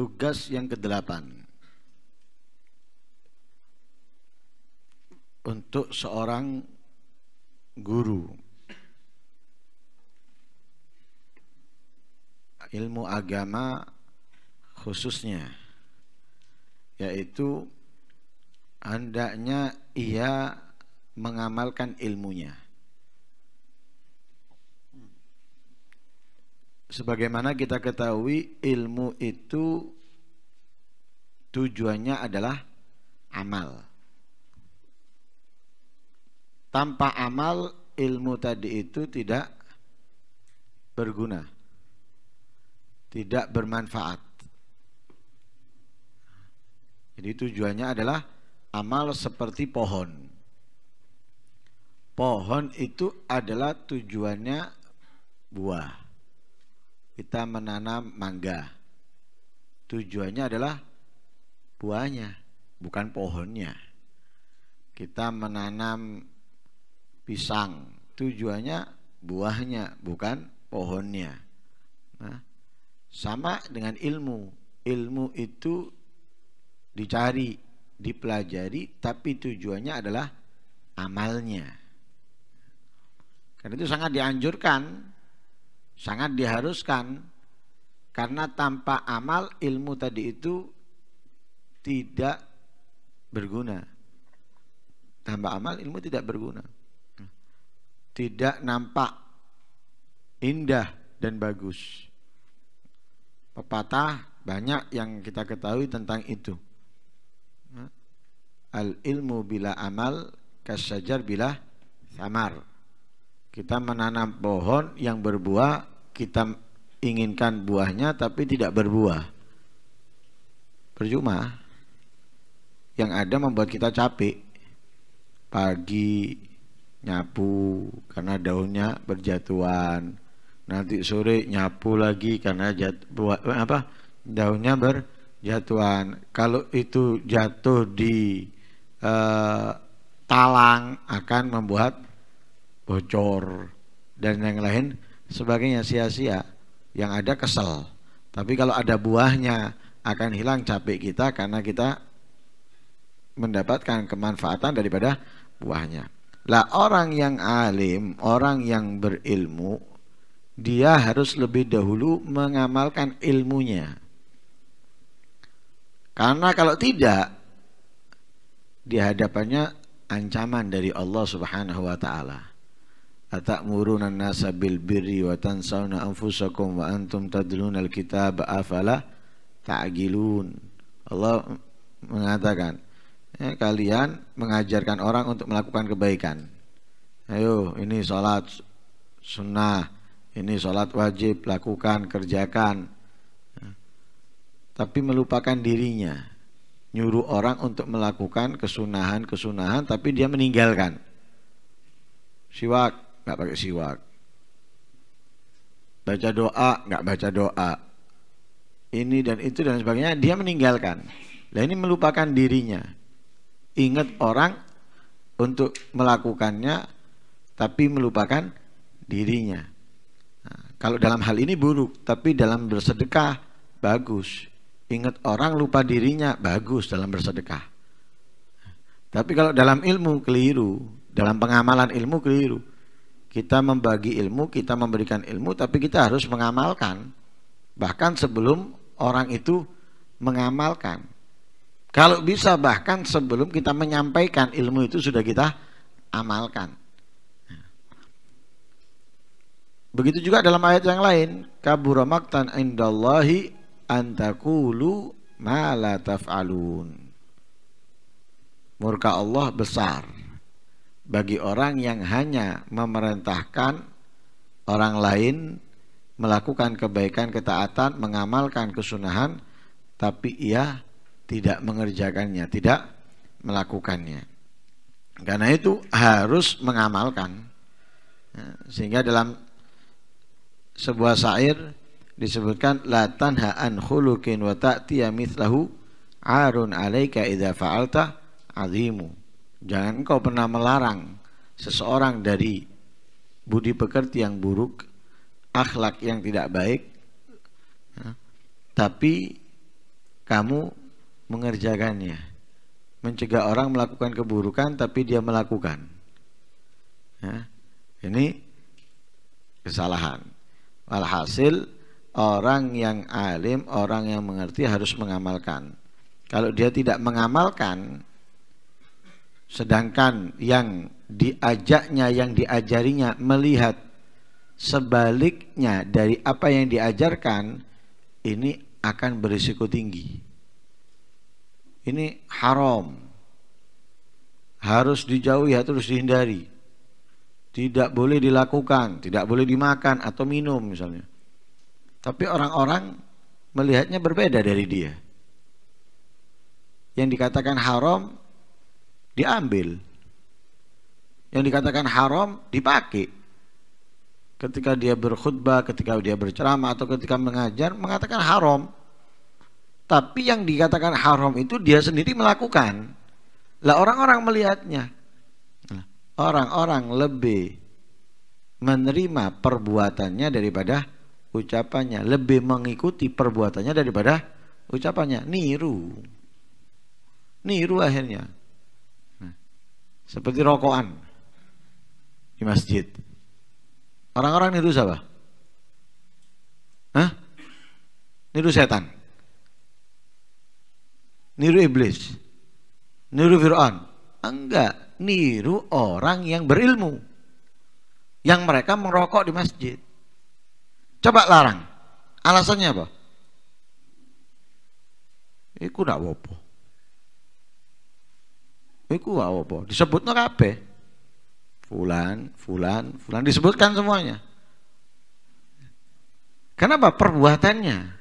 Tugas yang kedelapan untuk seorang guru ilmu agama khususnya yaitu hendaknya ia mengamalkan ilmunya sebagaimana kita ketahui ilmu itu tujuannya adalah amal. Tanpa amal ilmu tadi itu tidak berguna. Tidak bermanfaat. Jadi tujuannya adalah amal seperti pohon. Pohon itu adalah tujuannya buah. Kita menanam mangga. Tujuannya adalah buahnya, bukan pohonnya. Kita menanam pisang, tujuannya buahnya, bukan pohonnya. Nah, sama dengan ilmu. Ilmu itu dicari, dipelajari, tapi tujuannya adalah amalnya. Karena itu sangat dianjurkan, sangat diharuskan karena tanpa amal ilmu tadi itu tidak berguna. Tanpa amal ilmu tidak berguna. Tidak nampak indah dan bagus. Pepatah banyak yang kita ketahui tentang itu. Al ilmu bila amal kasajar bila samar. Kita menanam pohon yang berbuah, kita inginkan buahnya tapi tidak berbuah. Percuma yang ada membuat kita capek pagi nyapu karena daunnya berjatuhan nanti sore nyapu lagi karena jat buat apa daunnya berjatuhan kalau itu jatuh di e, talang akan membuat bocor dan yang lain sebagainya sia-sia yang ada kesel tapi kalau ada buahnya akan hilang capek kita karena kita mendapatkan kemanfaatan daripada buahnya. Lah orang yang alim, orang yang berilmu, dia harus lebih dahulu mengamalkan ilmunya. Karena kalau tidak di hadapannya ancaman dari Allah Subhanahu wa taala. Atakmuruna nasa bil birri wa tansawna anfusakum wa antum tadlunal kitab afala ta'gilun. Allah mengatakan ya, kalian mengajarkan orang untuk melakukan kebaikan. Ayo, ini sholat sunnah, ini sholat wajib, lakukan, kerjakan. Ya. Tapi melupakan dirinya, nyuruh orang untuk melakukan kesunahan-kesunahan, tapi dia meninggalkan. Siwak, nggak pakai siwak. Baca doa, nggak baca doa. Ini dan itu dan sebagainya, dia meninggalkan. Nah ini melupakan dirinya, ingat orang untuk melakukannya tapi melupakan dirinya. Nah, kalau dalam hal ini buruk, tapi dalam bersedekah bagus. Ingat orang lupa dirinya bagus dalam bersedekah. Tapi kalau dalam ilmu keliru, dalam pengamalan ilmu keliru. Kita membagi ilmu, kita memberikan ilmu, tapi kita harus mengamalkan. Bahkan sebelum orang itu mengamalkan. Kalau bisa bahkan sebelum kita menyampaikan ilmu itu sudah kita amalkan. Begitu juga dalam ayat yang lain, kaburamaktan indallahi antakulu ma taf'alun. Murka Allah besar bagi orang yang hanya memerintahkan orang lain melakukan kebaikan, ketaatan, mengamalkan kesunahan, tapi ia tidak mengerjakannya, tidak melakukannya. Karena itu harus mengamalkan. Ya, sehingga dalam sebuah syair disebutkan la tanha an khuluqin wa ta'tiya mithlahu arun alaika idza fa'alta azimu. Jangan kau pernah melarang seseorang dari budi pekerti yang buruk, akhlak yang tidak baik, ya, tapi kamu mengerjakannya. Mencegah orang melakukan keburukan tapi dia melakukan. Ya, ini kesalahan. alhasil orang yang alim, orang yang mengerti harus mengamalkan. Kalau dia tidak mengamalkan, sedangkan yang diajaknya, yang diajarinya melihat sebaliknya dari apa yang diajarkan, ini akan berisiko tinggi ini haram harus dijauhi harus dihindari tidak boleh dilakukan tidak boleh dimakan atau minum misalnya tapi orang-orang melihatnya berbeda dari dia yang dikatakan haram diambil yang dikatakan haram dipakai ketika dia berkhutbah ketika dia berceramah atau ketika mengajar mengatakan haram tapi yang dikatakan haram itu dia sendiri melakukan. Lah orang-orang melihatnya. Nah, orang-orang lebih menerima perbuatannya daripada ucapannya, lebih mengikuti perbuatannya daripada ucapannya. Niru. Niru akhirnya. Nah, seperti rokokan di masjid. Orang-orang niru siapa? Hah? Niru setan niru iblis, niru Fir'aun. Enggak, niru orang yang berilmu. Yang mereka merokok di masjid. Coba larang. Alasannya apa? Iku ndak apa-apa. Iku apa-apa. Disebutnya kape, Fulan, fulan, fulan disebutkan semuanya. Kenapa perbuatannya?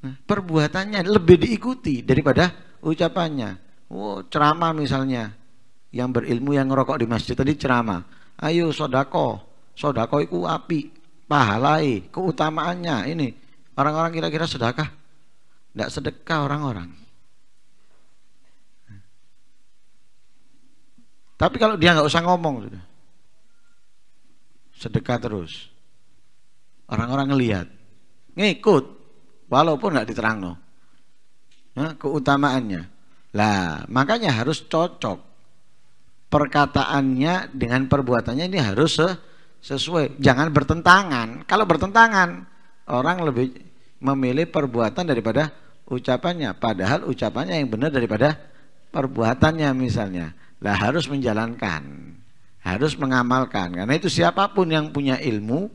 Nah, perbuatannya lebih diikuti daripada ucapannya. Oh, ceramah misalnya. Yang berilmu yang ngerokok di masjid tadi ceramah. Ayo sodako. Sodako itu api. Pahalai. Keutamaannya ini. Orang-orang kira-kira sedekah. Tidak sedekah orang-orang. Tapi kalau dia nggak usah ngomong sudah. Sedekah terus. Orang-orang ngelihat. Ngikut walaupun nggak diterang no. Nah, keutamaannya. Lah, makanya harus cocok. Perkataannya dengan perbuatannya ini harus sesuai. Jangan bertentangan. Kalau bertentangan, orang lebih memilih perbuatan daripada ucapannya. Padahal ucapannya yang benar daripada perbuatannya misalnya. Lah harus menjalankan, harus mengamalkan. Karena itu siapapun yang punya ilmu,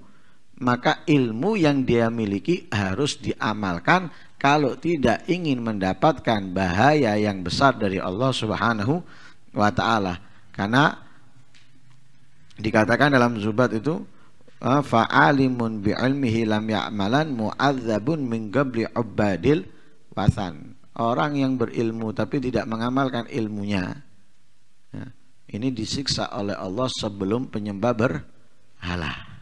maka ilmu yang dia miliki harus diamalkan kalau tidak ingin mendapatkan bahaya yang besar dari Allah Subhanahu wa taala. Karena dikatakan dalam Zubat itu fa'alimun bi ilmihi lam ya'malan mu'adzabun min qabli ubadil wasan. Orang yang berilmu tapi tidak mengamalkan ilmunya. Ya, ini disiksa oleh Allah sebelum penyembah berhala.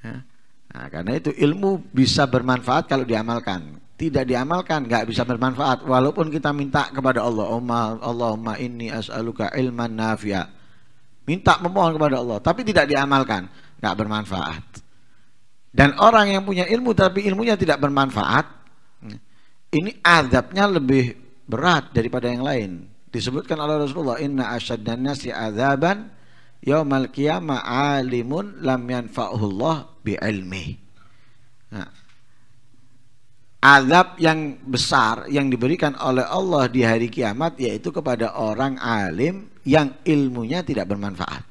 Ya. Nah, karena itu ilmu bisa bermanfaat kalau diamalkan. Tidak diamalkan nggak bisa bermanfaat. Walaupun kita minta kepada Allah, Allahumma ini as'aluka ilman nafi'a. Minta memohon kepada Allah, tapi tidak diamalkan, nggak bermanfaat. Dan orang yang punya ilmu tapi ilmunya tidak bermanfaat, ini azabnya lebih berat daripada yang lain. Disebutkan oleh Rasulullah, "Inna asyaddan nasi azaban yaumal qiyamah alimun lam yanfa'ullah bi Nah, azab yang besar yang diberikan oleh Allah di hari kiamat yaitu kepada orang alim yang ilmunya tidak bermanfaat.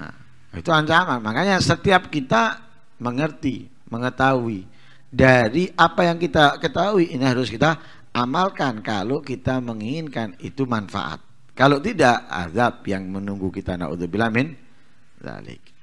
Nah, itu ancaman. Makanya setiap kita mengerti, mengetahui dari apa yang kita ketahui ini harus kita amalkan kalau kita menginginkan itu manfaat. Kalau tidak, azab yang menunggu kita naudzubillah min zalik.